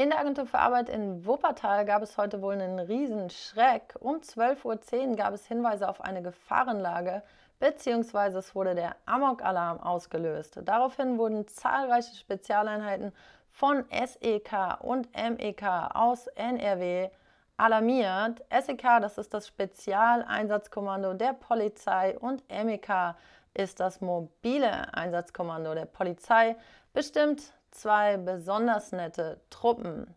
In der Agentur für Arbeit in Wuppertal gab es heute wohl einen Riesenschreck. Um 12.10 Uhr gab es Hinweise auf eine Gefahrenlage, bzw. es wurde der Amok-Alarm ausgelöst. Daraufhin wurden zahlreiche Spezialeinheiten von SEK und MEK aus NRW alarmiert. SEK, das ist das Spezialeinsatzkommando der Polizei und MEK ist das mobile Einsatzkommando der Polizei. Bestimmt zwei besonders nette Truppen.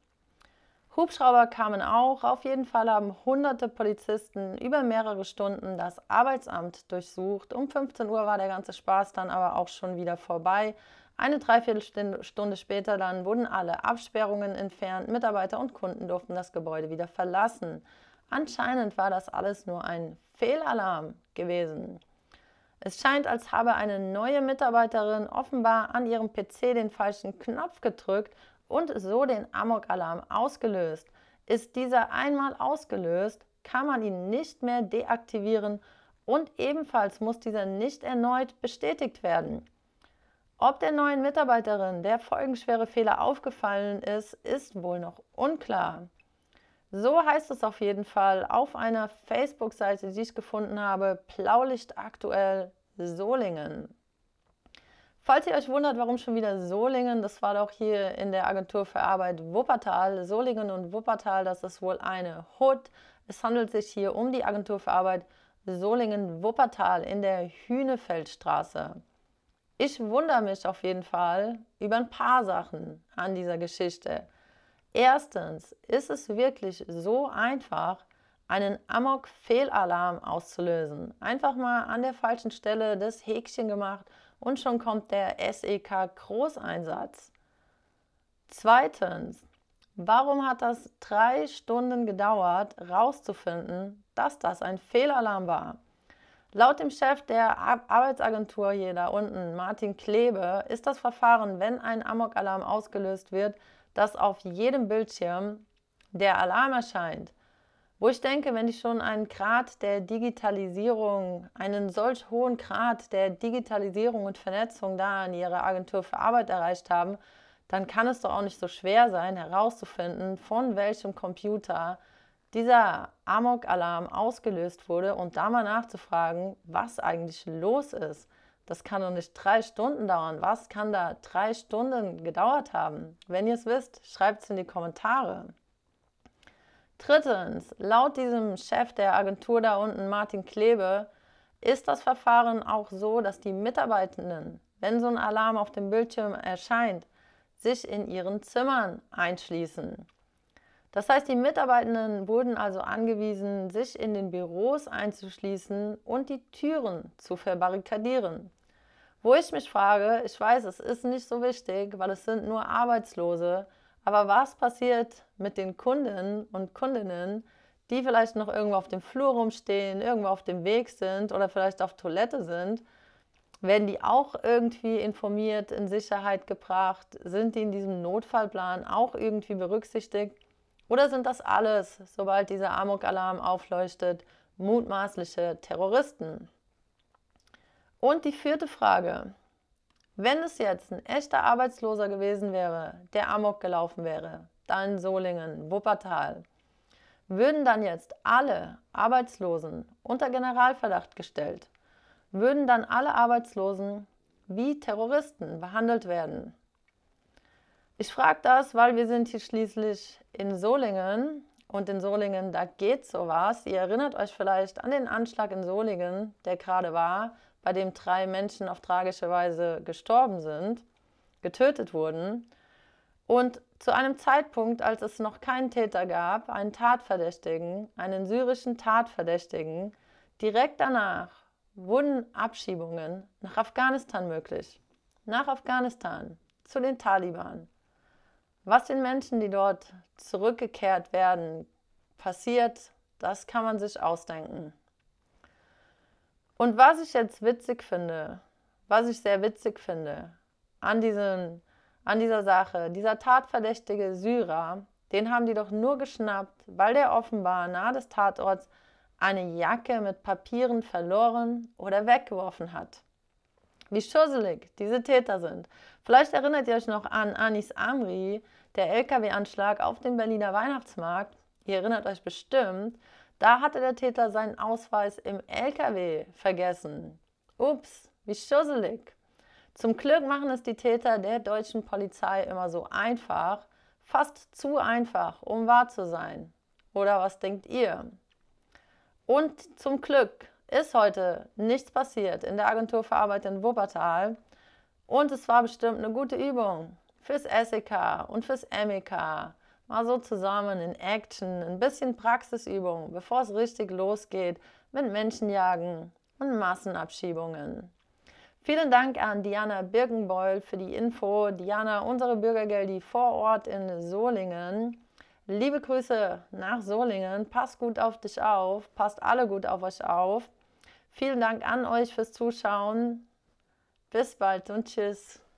Hubschrauber kamen auch. Auf jeden Fall haben hunderte Polizisten über mehrere Stunden das Arbeitsamt durchsucht. Um 15 Uhr war der ganze Spaß dann aber auch schon wieder vorbei. Eine Dreiviertelstunde später dann wurden alle Absperrungen entfernt. Mitarbeiter und Kunden durften das Gebäude wieder verlassen. Anscheinend war das alles nur ein Fehlalarm gewesen. Es scheint, als habe eine neue Mitarbeiterin offenbar an ihrem PC den falschen Knopf gedrückt und so den Amok-Alarm ausgelöst. Ist dieser einmal ausgelöst, kann man ihn nicht mehr deaktivieren und ebenfalls muss dieser nicht erneut bestätigt werden. Ob der neuen Mitarbeiterin der folgenschwere Fehler aufgefallen ist, ist wohl noch unklar. So heißt es auf jeden Fall auf einer Facebook-Seite, die ich gefunden habe, Blaulicht aktuell Solingen. Falls ihr euch wundert, warum schon wieder Solingen, das war doch hier in der Agentur für Arbeit Wuppertal. Solingen und Wuppertal, das ist wohl eine Hut. Es handelt sich hier um die Agentur für Arbeit Solingen-Wuppertal in der Hühnefeldstraße. Ich wundere mich auf jeden Fall über ein paar Sachen an dieser Geschichte. Erstens, ist es wirklich so einfach, einen Amok-Fehlalarm auszulösen? Einfach mal an der falschen Stelle das Häkchen gemacht und schon kommt der SEK-Großeinsatz. Zweitens, warum hat das drei Stunden gedauert, rauszufinden, dass das ein Fehlalarm war? Laut dem Chef der Arbeitsagentur hier da unten, Martin Klebe, ist das Verfahren, wenn ein Amok-Alarm ausgelöst wird, dass auf jedem Bildschirm der Alarm erscheint. Wo ich denke, wenn ich schon einen Grad der Digitalisierung, einen solch hohen Grad der Digitalisierung und Vernetzung da in Ihrer Agentur für Arbeit erreicht haben, dann kann es doch auch nicht so schwer sein, herauszufinden, von welchem Computer dieser Amok-Alarm ausgelöst wurde und da mal nachzufragen, was eigentlich los ist. Das kann doch nicht drei Stunden dauern. Was kann da drei Stunden gedauert haben? Wenn ihr es wisst, schreibt es in die Kommentare. Drittens, laut diesem Chef der Agentur da unten, Martin Klebe, ist das Verfahren auch so, dass die Mitarbeitenden, wenn so ein Alarm auf dem Bildschirm erscheint, sich in ihren Zimmern einschließen. Das heißt, die Mitarbeitenden wurden also angewiesen, sich in den Büros einzuschließen und die Türen zu verbarrikadieren. Wo ich mich frage, ich weiß, es ist nicht so wichtig, weil es sind nur Arbeitslose, aber was passiert mit den Kunden und Kundinnen, die vielleicht noch irgendwo auf dem Flur rumstehen, irgendwo auf dem Weg sind oder vielleicht auf Toilette sind? Werden die auch irgendwie informiert, in Sicherheit gebracht? Sind die in diesem Notfallplan auch irgendwie berücksichtigt? Oder sind das alles, sobald dieser Amok-Alarm aufleuchtet, mutmaßliche Terroristen? Und die vierte Frage. Wenn es jetzt ein echter Arbeitsloser gewesen wäre, der Amok gelaufen wäre, dann Solingen, Wuppertal, würden dann jetzt alle Arbeitslosen unter Generalverdacht gestellt, würden dann alle Arbeitslosen wie Terroristen behandelt werden. Ich frage das, weil wir sind hier schließlich in Solingen und in Solingen, da geht sowas. Ihr erinnert euch vielleicht an den Anschlag in Solingen, der gerade war, bei dem drei Menschen auf tragische Weise gestorben sind, getötet wurden. Und zu einem Zeitpunkt, als es noch keinen Täter gab, einen Tatverdächtigen, einen syrischen Tatverdächtigen, direkt danach wurden Abschiebungen nach Afghanistan möglich. Nach Afghanistan, zu den Taliban. Was den Menschen, die dort zurückgekehrt werden, passiert, das kann man sich ausdenken. Und was ich jetzt witzig finde, was ich sehr witzig finde an, diesen, an dieser Sache, dieser tatverdächtige Syrer, den haben die doch nur geschnappt, weil der offenbar nahe des Tatorts eine Jacke mit Papieren verloren oder weggeworfen hat. Wie schusselig diese Täter sind. Vielleicht erinnert ihr euch noch an Anis Amri, der LKW-Anschlag auf dem Berliner Weihnachtsmarkt. Ihr erinnert euch bestimmt. Da hatte der Täter seinen Ausweis im LKW vergessen. Ups, wie schusselig. Zum Glück machen es die Täter der deutschen Polizei immer so einfach, fast zu einfach, um wahr zu sein. Oder was denkt ihr? Und zum Glück ist heute nichts passiert in der Agentur für Arbeit in Wuppertal. Und es war bestimmt eine gute Übung fürs SEK und fürs MEK mal so zusammen in Action, ein bisschen Praxisübung, bevor es richtig losgeht mit Menschenjagen und Massenabschiebungen. Vielen Dank an Diana Birkenbeul für die Info. Diana, unsere Bürgergeldi vor Ort in Solingen. Liebe Grüße nach Solingen. Passt gut auf dich auf. Passt alle gut auf euch auf. Vielen Dank an euch fürs Zuschauen. Bis bald und tschüss.